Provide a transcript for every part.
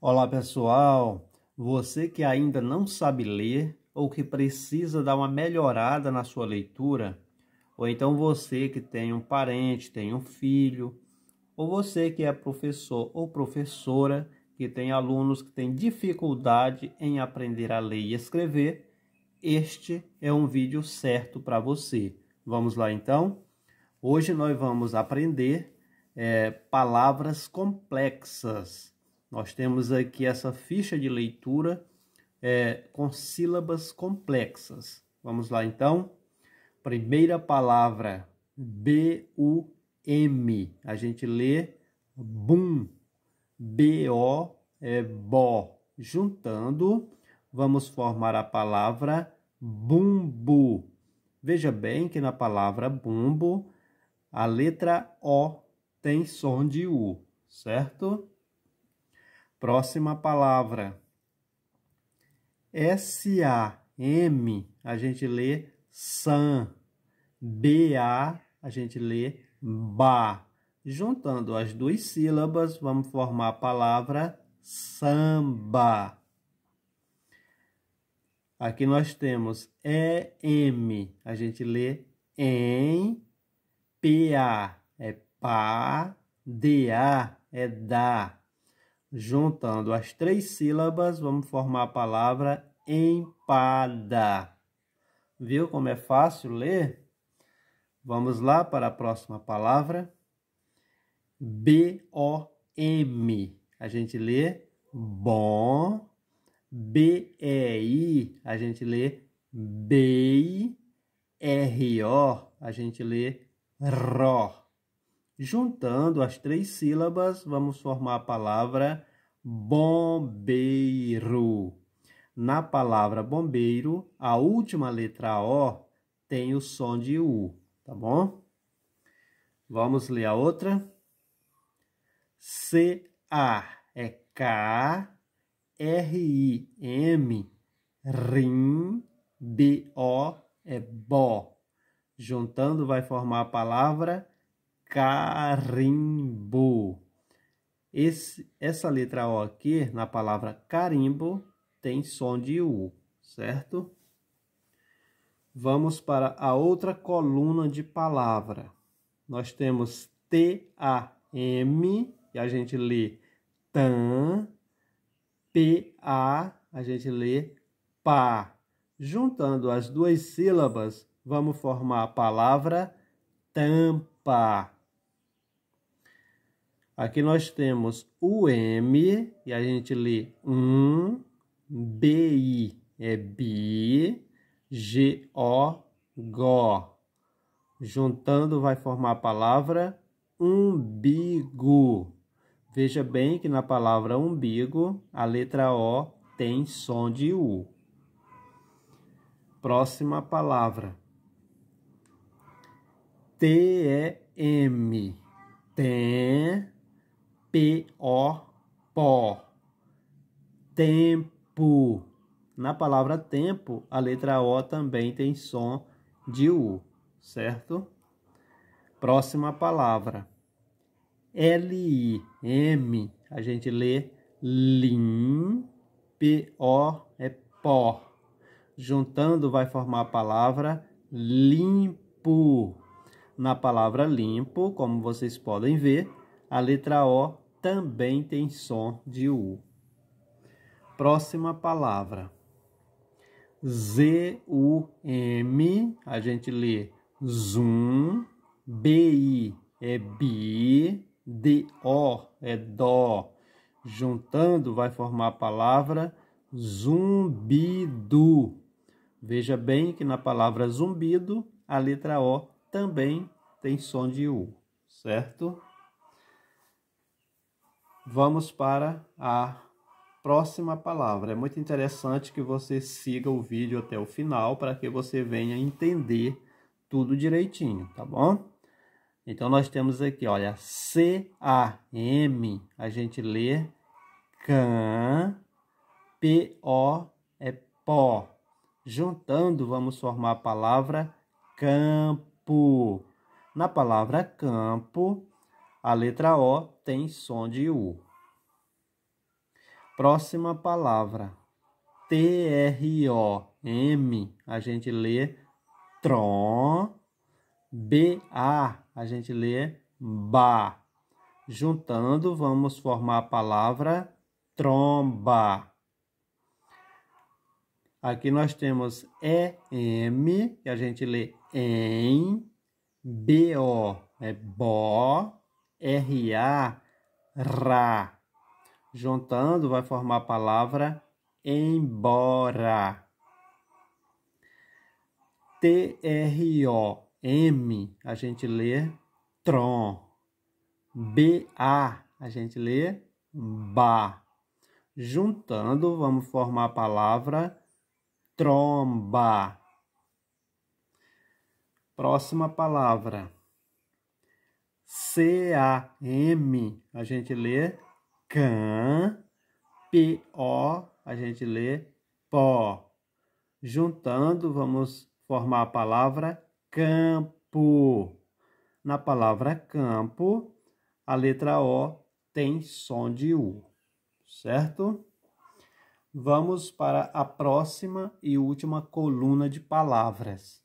Olá pessoal, você que ainda não sabe ler ou que precisa dar uma melhorada na sua leitura, ou então você que tem um parente, tem um filho, ou você que é professor ou professora que tem alunos que têm dificuldade em aprender a ler e escrever, este é um vídeo certo para você. Vamos lá então? Hoje nós vamos aprender é, palavras complexas nós temos aqui essa ficha de leitura é, com sílabas complexas. Vamos lá então. Primeira palavra, B-U-M. A gente lê BUM. B-O é BO. Juntando, vamos formar a palavra bumbo. Veja bem que na palavra bumbo, a letra O tem som de U, certo? Próxima palavra. S-A-M, a gente lê san. B-A, a gente lê ba. Juntando as duas sílabas, vamos formar a palavra samba. Aqui nós temos E M a gente lê em, P A é D A é da Juntando as três sílabas, vamos formar a palavra empada. Viu como é fácil ler? Vamos lá para a próxima palavra. B-O-M. A gente lê bom. B-E-I. A gente lê bei. R-O. A gente lê ro. Juntando as três sílabas, vamos formar a palavra bombeiro. Na palavra bombeiro, a última letra O tem o som de U, tá bom? Vamos ler a outra. C-A é K, R-I-M, RIM, B-O é BO. Juntando vai formar a palavra carimbo. Esse, essa letra O aqui, na palavra carimbo, tem som de U, certo? Vamos para a outra coluna de palavra. Nós temos T-A-M, e a gente lê TAM, P-A, a gente lê PA. Juntando as duas sílabas, vamos formar a palavra tampa. Aqui nós temos o M e a gente lê um BI é bi, G O go. Juntando vai formar a palavra umbigo. Veja bem que na palavra umbigo a letra O tem som de U. Próxima palavra. T-E-M. É tem P-O, pó. Tempo. Na palavra tempo, a letra O também tem som de U, certo? Próxima palavra. L-I-M. A gente lê lim, P-O é pó. Juntando vai formar a palavra limpo. Na palavra limpo, como vocês podem ver, a letra O também tem som de U. Próxima palavra. Z-U-M, a gente lê zoom. B-I é bi. D-O é dó. Juntando vai formar a palavra zumbido. Veja bem que na palavra zumbido, a letra O também tem som de U, certo? Vamos para a próxima palavra. É muito interessante que você siga o vídeo até o final para que você venha entender tudo direitinho, tá bom? Então nós temos aqui, olha, C A M, a gente lê can, P O é pó. Juntando vamos formar a palavra campo. Na palavra campo, a letra O tem som de U. Próxima palavra. T-R-O-M. A gente lê tron. B-A. A gente lê ba. Juntando, vamos formar a palavra tromba. Aqui nós temos E que a gente lê em. B-O, é bó. R-A, ra. Juntando vai formar a palavra embora. T-R-O-M, a gente lê tron. B-A, a gente lê ba. Juntando, vamos formar a palavra tromba. Próxima palavra C-A-M, a gente lê can, P-O, a gente lê pó. Juntando, vamos formar a palavra campo. Na palavra campo, a letra O tem som de U, certo? Vamos para a próxima e última coluna de palavras.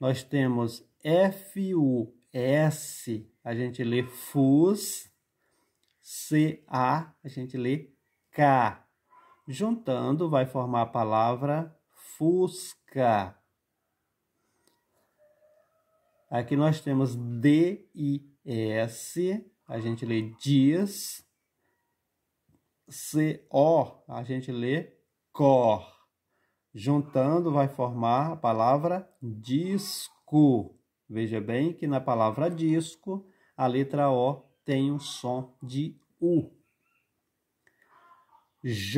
Nós temos F U S a gente lê FUS, CA a gente lê K. Juntando vai formar a palavra Fusca. Aqui nós temos d e s a gente lê dias. CO, a gente lê cor. Juntando vai formar a palavra disco. Veja bem que na palavra disco, a letra O tem um som de U. J-U-S,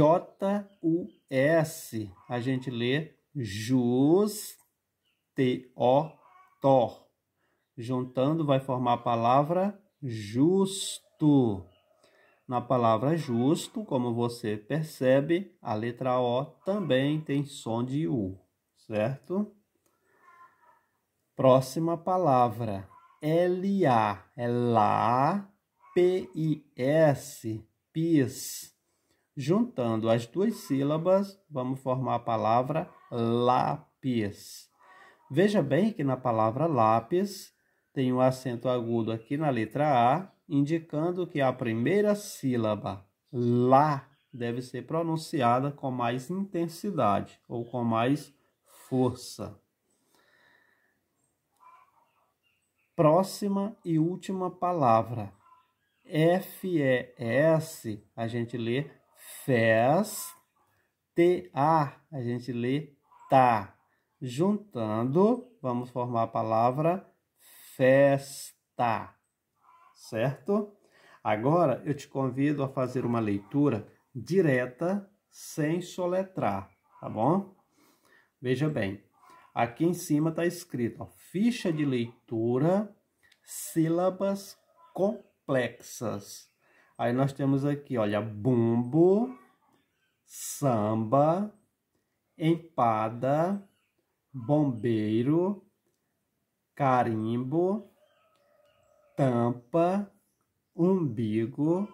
a gente lê jus, T-O-T. Juntando vai formar a palavra justo. Na palavra justo, como você percebe, a letra O também tem som de U, certo? Próxima palavra, l a é lá, P-I-S, PIS. Juntando as duas sílabas, vamos formar a palavra lápis. Veja bem que na palavra lápis tem um acento agudo aqui na letra A, indicando que a primeira sílaba, lá, deve ser pronunciada com mais intensidade ou com mais força. próxima e última palavra. F-E-S, a gente lê fez, T-A, a gente lê tá. Juntando, vamos formar a palavra festa, certo? Agora eu te convido a fazer uma leitura direta, sem soletrar, tá bom? Veja bem, aqui em cima está escrito ó, ficha de leitura, sílabas complexas. Aí nós temos aqui, olha, bumbo, samba, empada, bombeiro, carimbo, tampa, umbigo,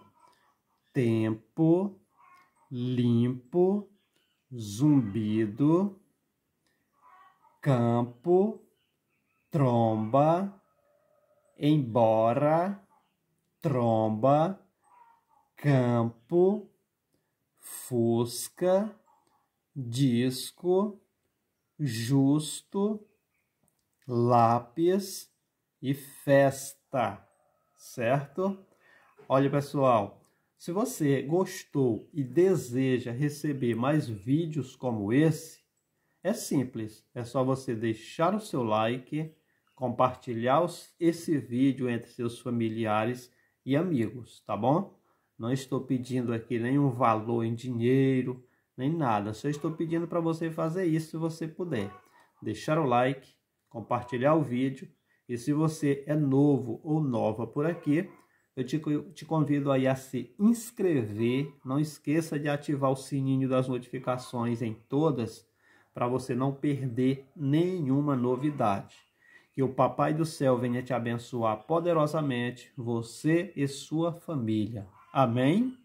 tempo, limpo, zumbido, campo, tromba, embora, tromba, campo, fusca, disco, justo, lápis e festa, certo? Olha, pessoal, se você gostou e deseja receber mais vídeos como esse, é simples, é só você deixar o seu like, compartilhar esse vídeo entre seus familiares e amigos, tá bom? Não estou pedindo aqui nenhum valor em dinheiro, nem nada. Só estou pedindo para você fazer isso se você puder. Deixar o like, compartilhar o vídeo. E se você é novo ou nova por aqui, eu te, te convido aí a se inscrever. Não esqueça de ativar o sininho das notificações em todas, para você não perder nenhuma novidade. Que o Papai do Céu venha te abençoar poderosamente, você e sua família. Amém?